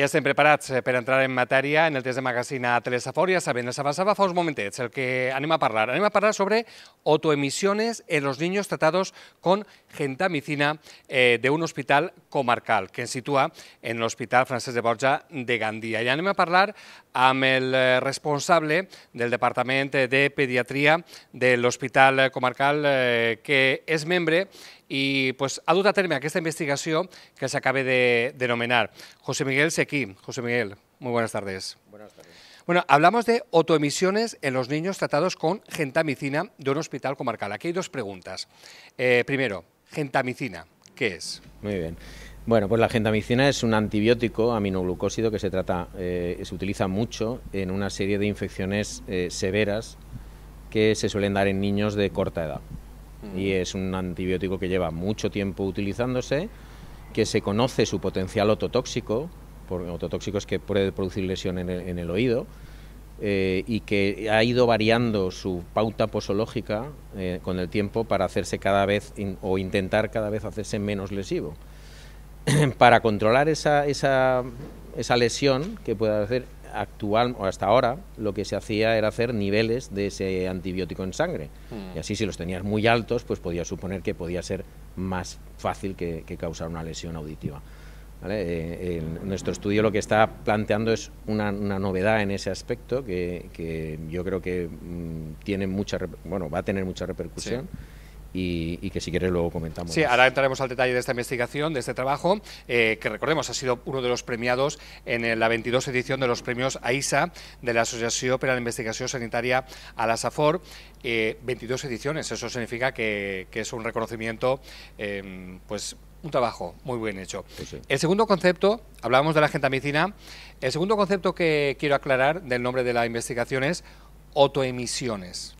Ja estem preparats eh, per entrar en matèria en el test de magazine a Telesafor. Ja saben, els avançava fa uns momentets el que anem a parlar. Anem a parlar sobre autoemissions en els nens tratados con gentamicina eh, de un hospital comarcal que ens situa en l'Hospital Francesc de Borja de Gandia. I anem a parlar amb el eh, responsable del Departament de Pediatria de l'Hospital Comarcal eh, que és membre Y pues, a duda a que esta investigación que acabe de denominar. José Miguel Sequí. José Miguel, muy buenas tardes. Buenas tardes. Bueno, hablamos de autoemisiones en los niños tratados con gentamicina de un hospital comarcal. Aquí hay dos preguntas. Eh, primero, gentamicina, ¿qué es? Muy bien. Bueno, pues la gentamicina es un antibiótico aminoglucósido que se trata, eh, se utiliza mucho en una serie de infecciones eh, severas que se suelen dar en niños de corta edad. Y es un antibiótico que lleva mucho tiempo utilizándose, que se conoce su potencial ototóxico, por, ototóxico es que puede producir lesión en el, oído, eh, y que ha ido variando su pauta posológica eh, con el tiempo para hacerse cada vez o intentar cada vez hacerse menos lesivo. para controlar esa, esa, esa lesión que pueda hacer actual o hasta ahora lo que se hacía era hacer niveles de ese antibiótico en sangre. Mm. Y así si los tenías muy altos, pues podía suponer que podía ser más fácil que, causar una lesión auditiva. Eh, nuestro estudio lo que está planteando es una, una novedad en ese aspecto que, que yo creo que mm, tiene mucha, bueno, va a tener mucha repercusión y, que si quieres luego comentamos. Sí, ahora entraremos al detalle de esta investigación, de este trabajo, eh, que recordemos ha sido uno de los premiados en la 22 edición de los premios AISA de la Asociación para la e Investigación Sanitaria a la SAFOR. 22 eh, ediciones, eso significa que, es un reconocimiento em, pues un trabajo muy bien hecho. Pues el segundo concepto, hablábamos de la medicina, el segundo concepto que quiero aclarar del nombre de la investigación es autoemisiones.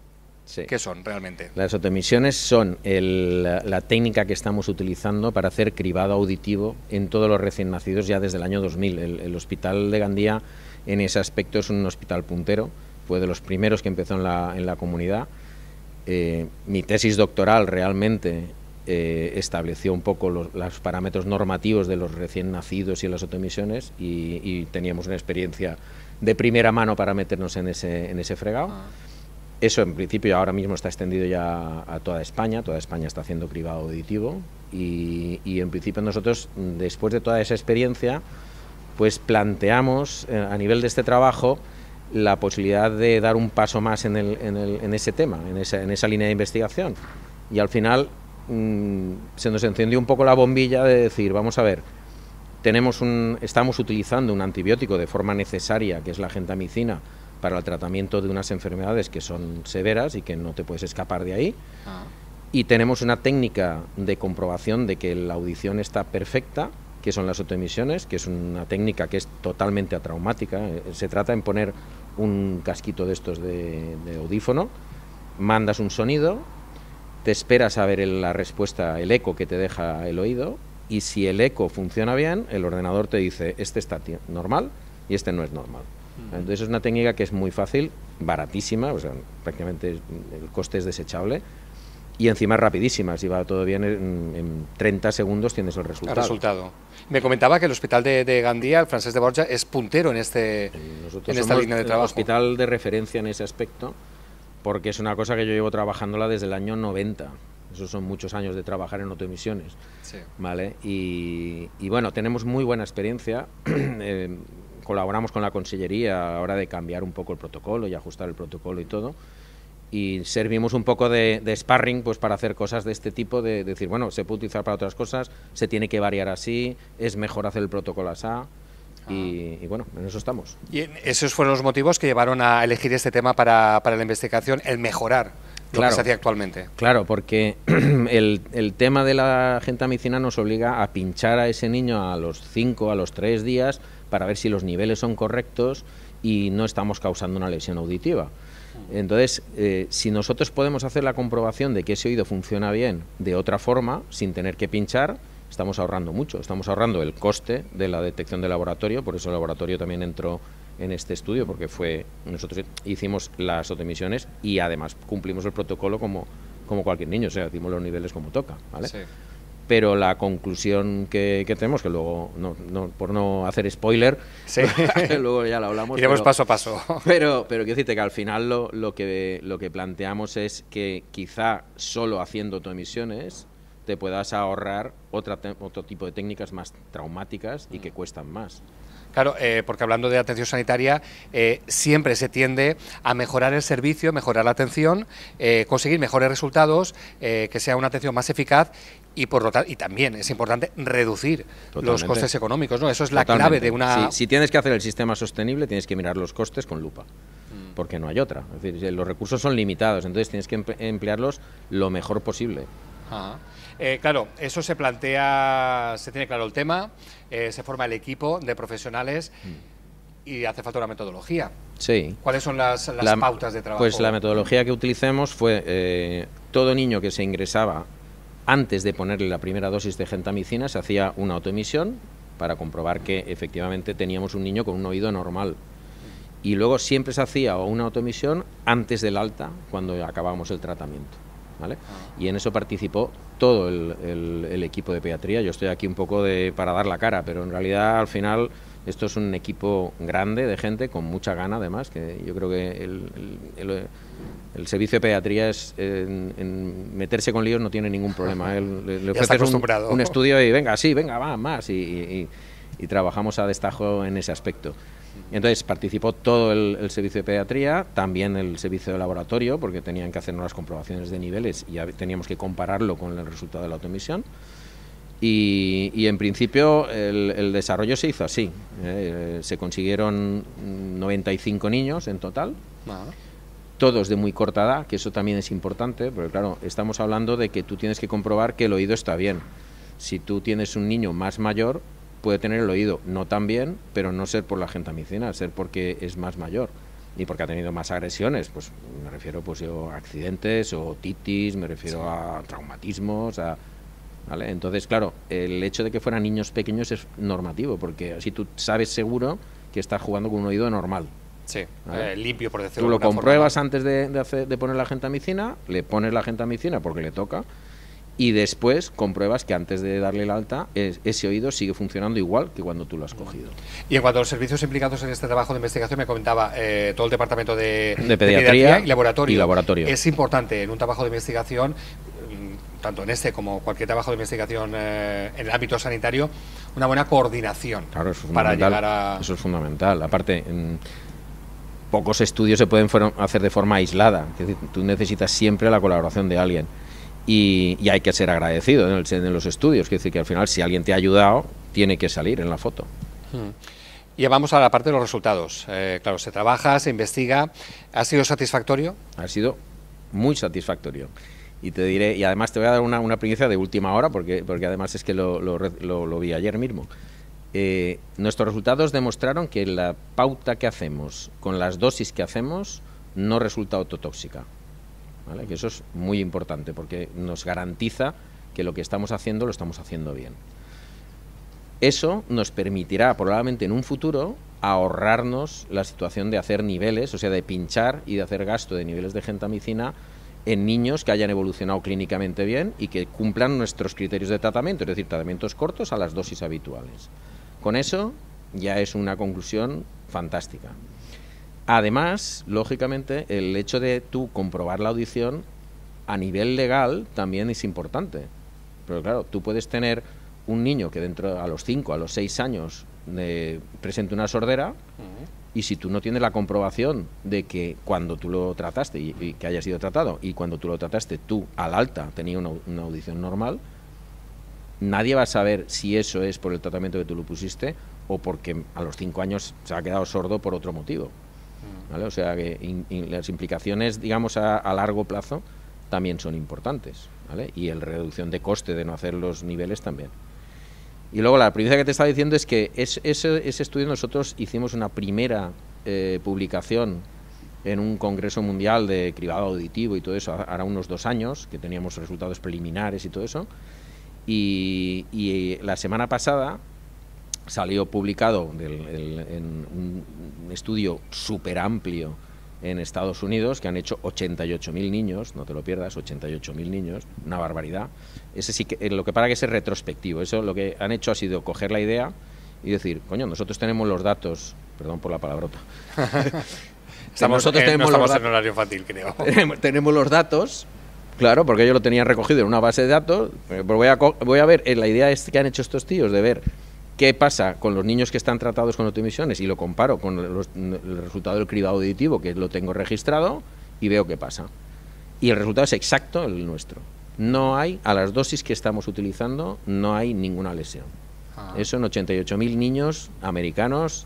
¿Qué son realmente? Las autoemisiones son la, técnica que estamos utilizando para hacer cribado auditivo en todos los recién nacidos ya desde el año 2000. El, hospital de Gandía en ese aspecto es un hospital puntero, fue de los primeros que empezó en la, en la comunidad. Eh, mi tesis doctoral realmente eh, estableció un poco los, parámetros normativos de los recién nacidos y las autoemisiones y, teníamos una experiencia de primera mano para meternos en ese, en ese fregado. Ah. Eso en principio ahora mismo está extendido ya a toda España, toda España está haciendo cribado auditivo y, en principio nosotros mm, después de toda esa experiencia pues planteamos eh, a nivel de este trabajo la posibilidad de dar un paso más en, ese tema, en esa, línea de investigación. Y al final mm, se nos encendió un poco la bombilla de decir, vamos a ver, tenemos estamos utilizando un antibiótico de forma necesaria, que es la gentamicina, para el tratamiento de unas enfermedades que son severas y que no te puedes escapar de ahí. Ah. Y tenemos una técnica de comprobación de que la audición está perfecta, que son las autoemisiones, que es una técnica que es totalmente traumática. Eh, se trata en poner un casquito de estos de, audífono, mandas un sonido, te esperas a ver la respuesta, el eco que te deja el oído, y si el eco funciona bien, el ordenador te dice, este está normal y este no es normal. Entonces es una técnica que es muy fácil, baratísima, o sea, prácticamente el coste es desechable y encima rapidísima. Si va todo bien, en, 30 segundos tienes el resultado. resultado. Me comentaba que el hospital de, Gandía, el francés de Borja, es puntero en, este, en esta línea de trabajo. El hospital de referencia en ese aspecto, porque es una cosa que yo llevo trabajándola desde el año 90. Esos son muchos años de trabajar en autoemisiones. Sí. ¿vale? Y, y, bueno, tenemos muy buena experiencia. Eh, colaboramos con la Consellería a la hora de cambiar un poco el protocolo y ajustar el protocolo y todo. Y servimos un poco de, sparring pues, para hacer cosas de este tipo, de, decir, bueno, se puede utilizar para otras cosas, se tiene que variar así, es mejor hacer el protocolo así. Ah. Y, bueno, en eso estamos. Y esos fueron los motivos que llevaron a elegir este tema para, la investigación, el mejorar lo que se hacía actualmente. Claro, porque el, tema de la gente medicina nos obliga a pinchar a ese niño a los 5, a los tres días para ver si los niveles son correctos y no estamos causando una lesión auditiva. Entonces, eh, si nosotros podemos hacer la comprobación de que ese oído funciona bien de otra forma, sin tener que pinchar, estamos ahorrando mucho. Estamos ahorrando el coste de la detección de laboratorio, por eso el laboratorio también entró en este estudio, porque fue nosotros hicimos las autoemisiones y además cumplimos el protocolo como, como cualquier niño, o sea, hicimos los niveles como toca. ¿vale? pero la conclusión que, tenemos, que luego, por no hacer spoiler, luego ya la hablamos. Iremos paso a paso. Pero, pero quiero decirte que al final lo, que, lo que planteamos es que quizá solo haciendo emisiones... te puedas ahorrar otra, otro tipo de técnicas más traumáticas y que cuestan más. Claro, eh, porque hablando de atención sanitaria, eh, siempre se tiende a mejorar el servicio, mejorar la atención, eh, conseguir mejores resultados, que sea una atención más eficaz y por lo y también es importante reducir los costes económicos, ¿no? Eso es la clave de una. Si, tienes que hacer el sistema sostenible, tienes que mirar los costes con lupa, mm. porque no hay otra. Es decir, los recursos son limitados, entonces tienes que emplearlos lo mejor posible. Eh, claro, eso se plantea, se tiene claro el tema, eh, se forma el equipo de profesionales. Mm. y hace falta una metodología. Sí. ¿Cuáles son las, pautas de trabajo? Pues la metodología que utilicemos fue eh, todo niño que se ingresaba antes de ponerle la primera dosis de gentamicina se hacía una autoemisión para comprobar que efectivamente teníamos un niño con un oído normal. Y luego siempre se hacía una autoemisión antes del alta, cuando acabábamos el tratamiento. Ah. Y en eso participó todo el, el, equipo de pediatría. Yo estoy aquí un poco de, para dar la cara, pero en realidad al final esto es un equipo grande de gente, con mucha gana además, que yo creo que el, el, servicio de pediatría es en, meterse con líos no tiene ningún problema. ¿eh? le, le un, estudio y venga, sí, venga, va, más. Y, trabajamos a destajo en ese aspecto. Entonces participó todo el, servicio de pediatría, también el servicio de laboratorio, porque tenían que hacernos las comprobaciones de niveles y teníamos que compararlo con el resultado de la automisión. Y, en principio el, desarrollo se hizo así. Eh, se consiguieron 95 niños en total. todos de muy corta edad, que eso también es importante, porque claro, estamos hablando de que tú tienes que comprobar que el oído está bien. Si tú tienes un niño más mayor, puede tener el oído no tan bien, pero no ser por la gentamicina, ser porque es más mayor y porque ha tenido más agresiones, pues me refiero pues yo a accidentes o titis, me refiero a traumatismos, a entonces, claro, el hecho de que fueran niños pequeños es normativo, porque así tú sabes seguro que estás jugando con un oído normal. Sí, eh, limpio, por decirlo Tú lo compruebas antes de, hacer, de poner la gentamicina, le pones la gentamicina porque le toca, y después compruebas que antes de darle el alta ese oído sigue funcionando igual que cuando tú lo has cogido. Y en cuanto a los servicios implicados en este trabajo de investigación, me comentaba eh, todo el departamento de, pediatría y laboratorio. Es importante en un trabajo de investigación tanto en este como cualquier trabajo de investigación eh, en el ámbito sanitario, una buena coordinación claro, es para llegar a... Eso es fundamental. Aparte, pocos estudios se pueden hacer de forma aislada. tú necesitas siempre la colaboración de alguien. Y, hay que ser agradecido en, los estudios. Quiero decir que al final, si alguien te ha ayudado, tiene que salir en la foto. Hmm. Y vamos a la parte de los resultados. Eh, claro, se trabaja, se investiga. ¿Ha sido satisfactorio? Ha sido muy satisfactorio y te diré, y además te voy a dar una, una de última hora, porque, además es que lo, vi ayer mismo. Eh, nuestros resultados demostraron que la pauta que hacemos con las dosis que hacemos no resulta autotóxica. Que eso es muy importante porque nos garantiza que lo que estamos haciendo lo estamos haciendo bien. Eso nos permitirá probablemente en un futuro ahorrarnos la situación de hacer niveles, o sea, de pinchar y de hacer gasto de niveles de gentamicina en niños que hayan evolucionado clínicamente bien y que cumplan nuestros criterios de tratamiento, es decir, tratamientos cortos a las dosis habituales. Con eso ya es una conclusión fantástica. Además, lógicamente, el hecho de tú comprobar la audición a nivel legal también es importante. Pero claro, tú puedes tener un niño que dentro a los 5, a los 6 años eh, presente una sordera y si tú no tienes la comprobación de que cuando tú lo trataste y, que haya sido tratado y cuando tú lo trataste tú al alta tenía una, audición normal, nadie va a saber si eso es por el tratamiento que tú lo pusiste o porque a los cinco años se ha quedado sordo por otro motivo. Mm. O sea que las implicaciones, digamos, a, largo plazo también son importantes. ¿vale? Y el reducción de coste de no hacer los niveles también. Y luego la primera que te estaba diciendo es que ese, estudio nosotros hicimos una primera eh, publicación en un congreso mundial de cribado auditivo y todo eso, ahora unos dos años, que teníamos resultados preliminares y todo eso. Y, la semana pasada salió publicado en un estudio súper amplio en Estados Unidos, que han hecho 88.000 niños, no te lo pierdas, 88.000 niños, una barbaridad. Ese sí que, eh, lo que para que es retrospectivo, eso lo que han hecho ha sido coger la idea y decir, coño, nosotros tenemos los datos, perdón por la palabrota. estamos, nosotros tenemos en horario infantil, creo. tenemos los datos, claro, porque ellos lo tenían recogido en una base de datos, eh, pero pues voy a, voy a ver eh, la idea es que han hecho estos tíos de ver ¿Qué pasa con los niños que están tratados con autoemisiones? Y lo comparo con el resultado del cribado auditivo, que lo tengo registrado, y veo qué pasa. Y el resultado es exacto el nuestro. No hay, a las dosis que estamos utilizando, no hay ninguna lesión. Ah. Eso en 88.000 niños americanos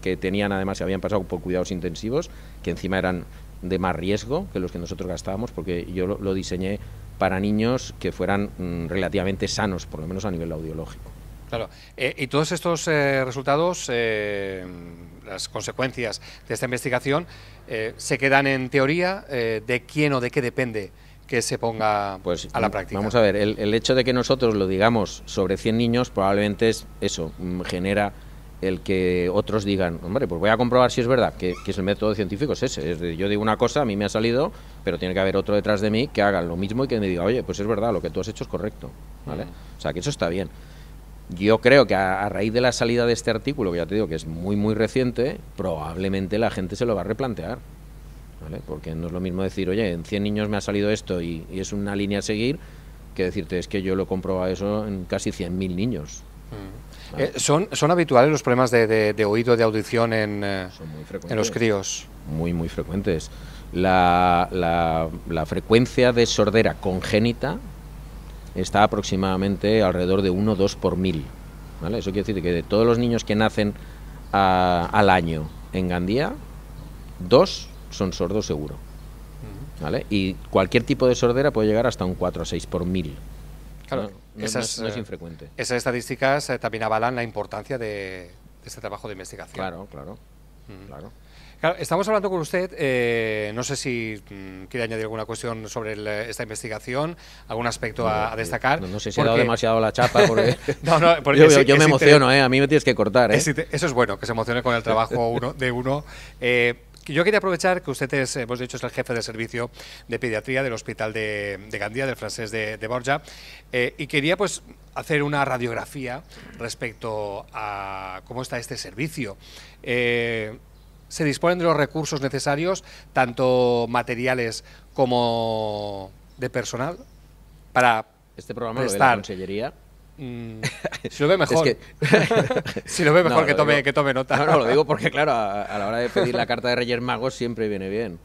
que tenían, además, que habían pasado por cuidados intensivos, que encima eran de más riesgo que los que nosotros gastábamos, porque yo lo, diseñé para niños que fueran mm, relativamente sanos, por lo menos a nivel audiológico. Eh, y todos estos eh, resultados, eh, las consecuencias de esta investigación, se quedan en teoría de quién o de qué depende que se ponga pues, a la mm, práctica. Vamos a ver, el, hecho de que nosotros lo digamos sobre 100 niños probablemente es eso, mm, genera el que otros digan, hombre, pues voy a comprobar si es verdad, que, es el método científico, es ese. yo digo una cosa, a mí me ha salido, pero tiene que haber otro detrás de mí que haga lo mismo y que me diga, oye, pues es verdad, lo que tú has hecho es correcto. ¿vale? Mm. O sea, que eso está bien. Yo creo que a, raíz de la salida de este artículo, que ya te digo que es muy, muy reciente, probablemente la gente se lo va a replantear. ¿vale? Porque no es lo mismo decir, oye, en 100 niños me ha salido esto y, es una línea a seguir, que decirte, es que yo lo comprobado eso en casi 100.000 niños. Mm. Eh, ¿son, ¿Son habituales los problemas de, de, de oído, de audición en, eh, en los críos? Muy, muy frecuentes. La, la, la, frecuencia de sordera congénita está aproximadamente alrededor de 1 o 2 por mil. ¿vale? Eso quiere decir que de todos los niños que nacen al año en Gandía, dos son sordos seguro. ¿Vale? Y cualquier tipo de sordera puede llegar hasta un 4 o 6 por mil. Claro, esas, es, eh, infrecuente. Esas estadísticas eh, también avalan la importancia de, este trabajo de investigación. Claro, claro. Mm. claro estamos hablando con usted, eh, no sé si mm, quiere añadir alguna cuestión sobre eh, esta investigación, algún aspecto a, destacar. No, sé si he dado demasiado la chapa. Porque... no, no, yo, me emociono, eh, a mí me tienes que cortar. eso es bueno, que se emocione con el trabajo uno, de uno. Yo quería aprovechar que usted es, hemos dicho, es el jefe del servicio de pediatría del Hospital de, Gandía, del francés de, Borja, y quería pues hacer una radiografía respecto a cómo está este servicio se disponen de los recursos necesarios, tanto materiales como de personal, para este programa de la consellería. Mm, si lo ve mejor, que... tome, que tome nota. No, lo digo porque, claro, a, la hora de pedir la carta de Reyes Magos siempre viene bien.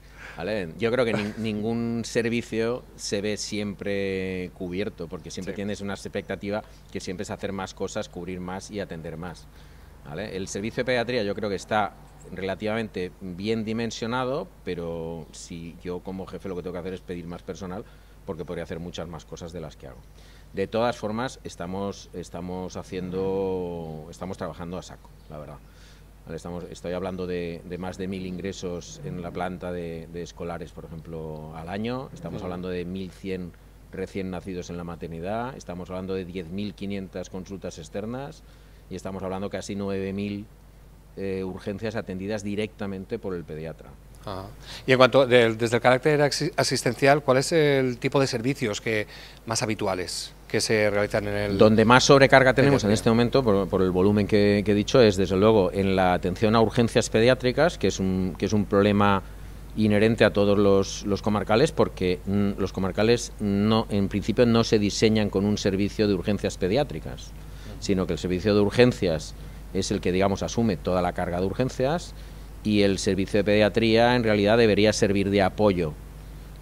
Yo creo que ningún servicio se ve siempre cubierto, porque siempre tienes una expectativa que siempre es hacer más cosas, cubrir más y atender más. El servicio de pediatría yo creo que está relativamente bien dimensionado, pero si yo como jefe lo que tengo que hacer es pedir más personal, porque podría hacer muchas más cosas de las que hago. De todas formas, estamos, estamos haciendo, estamos trabajando a saco, la verdad. Estamos, estoy hablando de, más de mil ingresos en la planta de, escolares, por ejemplo, al año. Estamos hablando de 1.100 recién nacidos en la maternidad. Estamos hablando de 10.500 consultas externas. Y estamos hablando casi mil eh, urgencias atendidas directamente por el pediatra. Ah. Y en cuanto, desde el carácter asistencial, ¿cuál es el tipo de servicios que más habituales que se realizan en el... Donde más sobrecarga tenemos en este momento, por, el volumen que, que, he dicho, es desde luego en la atención a urgencias pediátricas, que es un, que es un problema inherente a todos los, los comarcales, porque los comarcales no, en principio no se diseñan con un servicio de urgencias pediátricas, sino que el servicio de urgencias es el que, digamos, asume toda la carga de urgencias y el servicio de pediatría en realidad debería servir de apoyo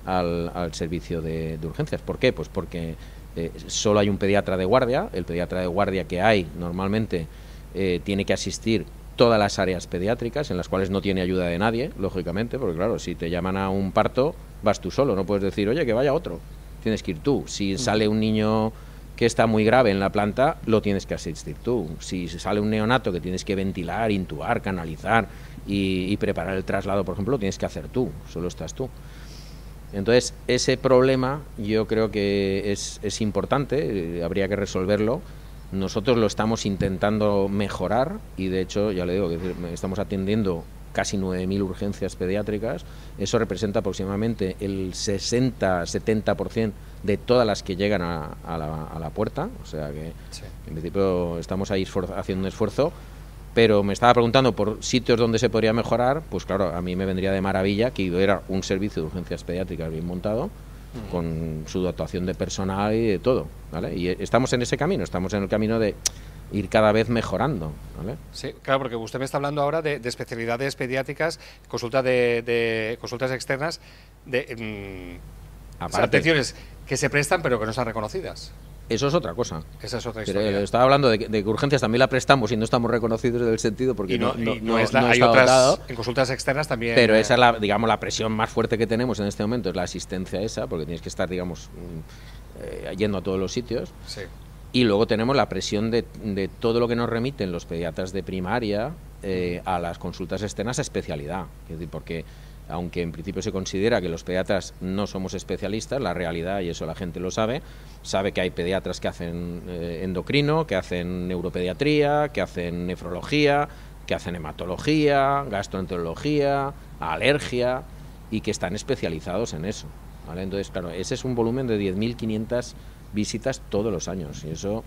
al, al servicio de, de, urgencias. ¿Por qué? Pues porque eh, solo hay un pediatra de guardia, el pediatra de guardia que hay normalmente eh, tiene que asistir todas las áreas pediátricas en las cuales no tiene ayuda de nadie, lógicamente, porque claro, si te llaman a un parto, vas tú solo, no puedes decir, oye, que vaya otro, tienes que ir tú. Si sale un niño que está muy grave en la planta, lo tienes que asistir tú. Si sale un neonato que tienes que ventilar, intubar, canalizar y, preparar el traslado, por ejemplo, lo tienes que hacer tú, solo estás tú. Entonces, ese problema yo creo que es, importante, eh, habría que resolverlo. Nosotros lo estamos intentando mejorar y, de hecho, ya le digo que estamos atendiendo casi 9.000 urgencias pediátricas. Eso representa aproximadamente el 60-70% de todas las que llegan a, la, puerta. O sea que en principio estamos ahí haciendo un esfuerzo. Pero me estaba preguntando por sitios donde se podría mejorar. Pues claro, a mí me vendría de maravilla que hubiera un servicio de urgencias pediátricas bien montado con su dotación de personal y de todo, ¿vale? Y eh, estamos en ese camino, estamos en el camino de ir cada vez mejorando, ¿vale? Sí, claro, porque usted me está hablando ahora de, especialidades pediátricas, consulta de, consultas externas, de mm, atenciones que se prestan pero que no están reconocidas. Eso es otra cosa. Esa es otra historia. estaba hablando de que, urgencias también la prestamos y no estamos reconocidos en el sentido porque no, no, es en consultas externas también. Pero eh, esa es la, digamos, la presión más fuerte que tenemos en este momento es la asistencia esa, porque tienes que estar, digamos, eh, yendo a todos los sitios. Y luego tenemos la presión de, todo lo que nos remiten los pediatras de primaria eh, a las consultas externas a especialidad. Es decir, porque aunque en principio se considera que los pediatras no somos especialistas, la realidad, y eso la gente lo sabe, sabe que hay pediatras que hacen eh, endocrino, que hacen neuropediatría, que hacen nefrología, que hacen hematología, gastroenterología, alergia, y que están especializados en eso. Entonces, claro, ese es un volumen de 10.500 visitas todos los años, y eso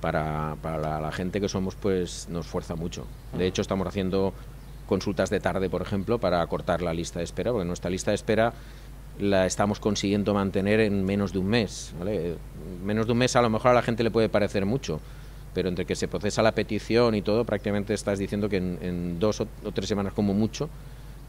para, la, la gente que somos, pues nos fuerza mucho. De hecho, estamos haciendo consultas de tarde, por ejemplo, para acortar la lista de espera, porque nuestra lista de espera la estamos consiguiendo mantener en menos de un mes. ¿vale? Menos de un mes a lo mejor a la gente le puede parecer mucho, pero entre que se procesa la petición y todo, prácticamente estás diciendo que en, dos o, tres semanas como mucho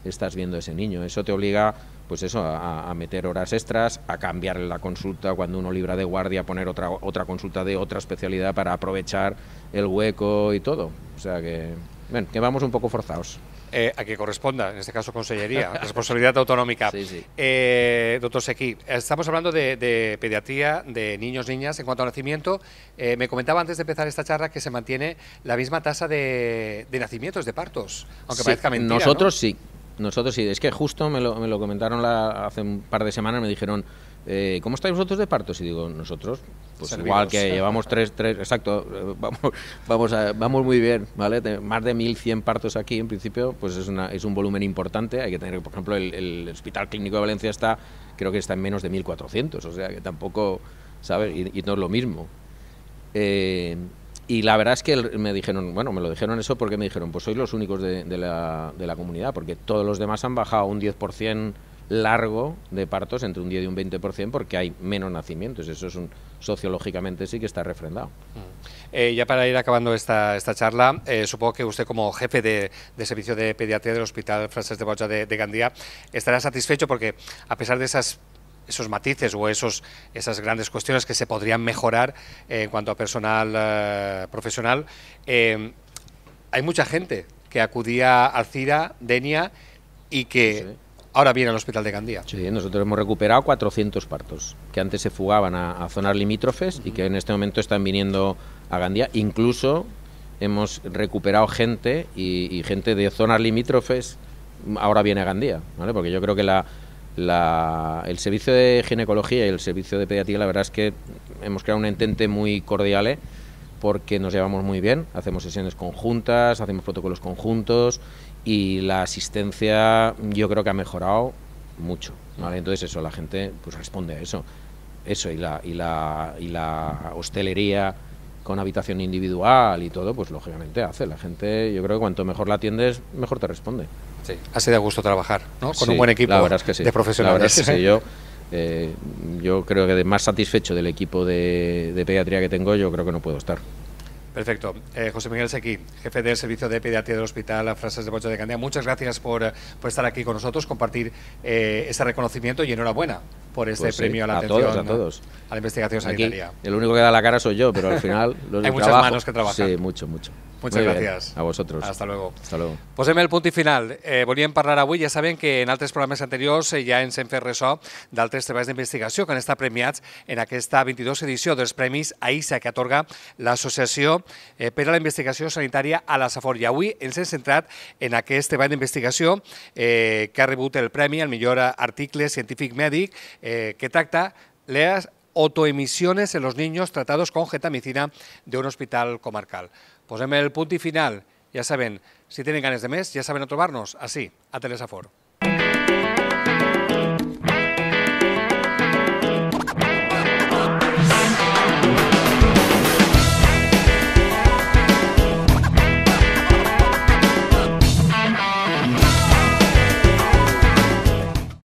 estás viendo a ese niño. Eso te obliga, pues eso, a, meter horas extras, a cambiar la consulta cuando uno libra de guardia, a poner otra, otra consulta de otra especialidad para aprovechar el hueco y todo. O sea que... Bueno, que vamos un poco forzados. Eh, a que corresponda, en este caso consellería, responsabilidad autonómica. Eh, doctor Sequi, estamos hablando de, pediatría de niños, niñas en cuanto a nacimiento. Eh, me comentaba antes de empezar esta charla que se mantiene la misma tasa de, nacimientos, de partos, aunque parezca mentira. Nosotros sí, nosotros sí. Es que justo me lo, comentaron hace un par de semanas, me dijeron eh, ¿cómo estáis vosotros de partos? Y digo, nosotros, pues igual que llevamos tres, tres, exacto, vamos, vamos, vamos muy bien, ¿vale? más de 1.100 partos aquí, en principio, pues es, una, es un volumen importante. Hay que tener, por ejemplo, el, Hospital Clínico de Valencia está, creo que está en menos de 1.400, o sea que tampoco, ¿sabes? Y, no es lo mismo. Eh, y la verdad es que me dijeron, bueno, me lo dijeron eso porque me dijeron, pues sois los únicos de, la, de la comunidad, porque todos los demás han bajado un 10% largo de partos entre un 10 y un 20% porque hay menos nacimientos. Eso es un sociológicamente sí que está refrendado. Mm. Eh, ya para ir acabando esta, esta charla, eh, supongo que usted como jefe de, servicio de pediatría del Hospital Francés de Boya de, Gandía estará satisfecho porque a pesar de esas esos matices o esos, esas grandes cuestiones que se podrían mejorar eh, en cuanto a personal profesional, hay mucha gente que acudía al CIRA, DENIA, y que ahora viene al hospital de Gandía. Sí, nosotros hemos recuperado 400 partos que antes se fugaban a, zonas limítrofes y que en este momento están viniendo a Gandía. Incluso hemos recuperado gente y, gente de zonas limítrofes ahora viene a Gandía, ¿vale? Porque yo creo que la, la, el servicio de ginecología y el servicio de pediatría, la verdad es que hemos creado un entente muy cordial ¿eh? porque nos llevamos muy bien, hacemos sesiones conjuntas, hacemos protocolos conjuntos y la asistencia yo creo que ha mejorado mucho. Entonces eso, la gente pues responde a eso. Eso y la, y la, y la hostelería con habitación individual y todo, pues lógicamente hace. La gente, yo creo que cuanto mejor la atiendes, mejor te responde. Sí, hace de gusto trabajar, ¿no? Con un buen equipo de profesionales. yo, eh, yo creo que de más satisfecho del equipo de pediatría que tengo, yo creo que no puedo estar. Perfecto. Eh, José Miguel Sequi, jefe del Servicio de Pediatría del Hospital Frases de Bocho de Candía. Muchas gracias por, estar aquí con nosotros, compartir este reconocimiento y enhorabuena. por este pues premio a la a atención, todos, a todos. a la investigación sanitaria. Aquí, el único que da la cara soy yo, pero al final los hay muchas trabajo, manos que trabajan. Sí, mucho, mucho. Muchas Muy gracias. Bien, a vosotros. Hasta luego. Hasta luego. Posem el punt i final. Eh, a parlar avui, ja sabem que en altres programes anteriors eh, ja ens hem fet ressò d'altres treballs d'investigació que han estat premiats en aquesta 22 edició dels Premis AISA que atorga l'Associació eh, per a la Investigació Sanitària a la Safor. I avui ens hem centrat en aquest treball d'investigació eh, que ha rebut el premi al millor article científic mèdic Eh, que tracta, leas autoemisiones en los niños tratados con getamicina de un hospital comarcal. Pues en el punto y final. ya saben, si tienen ganas de mes, ya saben a Así, así, a Telesafor.